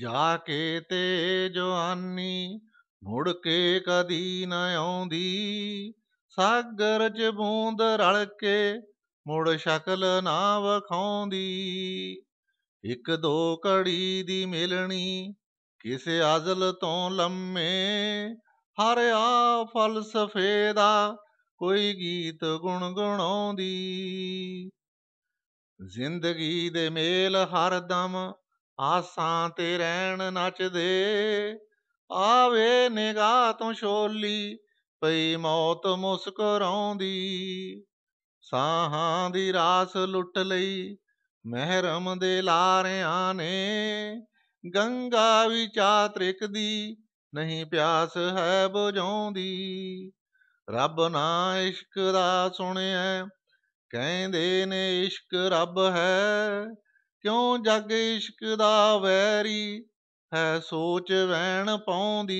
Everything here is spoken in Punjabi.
ਜਾ ਕੇ ਤੇ ਜਵਾਨੀ ਮੁੜ ਕੇ ਕਦੀ ਨਾ ਆਉਂਦੀ ਸਾਗਰ ਚ ਬੂੰਦ ਰਲ ਕੇ ਮੁੜ ਸ਼ਕਲ ਨਾ ਵਖਾਉਂਦੀ ਇੱਕ ਦੋ ਕੜੀ ਦੀ ਮਿਲਣੀ ਕਿਸੇ ਅਜ਼ਲ ਤੋਂ ਲੰਮੇ ਹਰ ਆ ਫਲਸਫੇ ਦਾ ਕੋਈ ਗੀਤ ਗੁਣ ਗੁਣਾਉਂਦੀ ਜ਼ਿੰਦਗੀ ਦੇ ਮੇਲ ਹਰ ਦਮ ਆਸਾਂ ਤੇ ਰਹਿਣ ਨੱਚਦੇ ਆਵੇ ਨਿਗਾਹ ਤੋਂ ਛੋਲੀ ਪਈ ਮੌਤ ਮੁਸਕਰਾਉਂਦੀ ਸਾਹਾਂ ਦੀ ਰਾਸ ਲੁੱਟ ਲਈ ਮਹਿਰਮ ਦੇ ਲਾਰਿਆਂ ਨੇ ਗੰਗਾ ਵਿਚਾ ਤ੍ਰਿਕਦੀ ਨਹੀਂ ਪਿਆਸ ਹੈ ਬੁਝਾਉਂਦੀ ਰੱਬ ਨਾ ਇਸ਼ਕ ਦਾ ਸੁਣਿਆ ਕਹਿੰਦੇ ਨੇ ਇਸ਼ਕ ਰੱਬ ਹੈ ਕਿਉਂ ਜਗ ਇਸ਼ਕ ਦਾ ਵੈਰੀ ਹੈ ਸੋਚ ਵੈਣ ਪਾਉਂਦੀ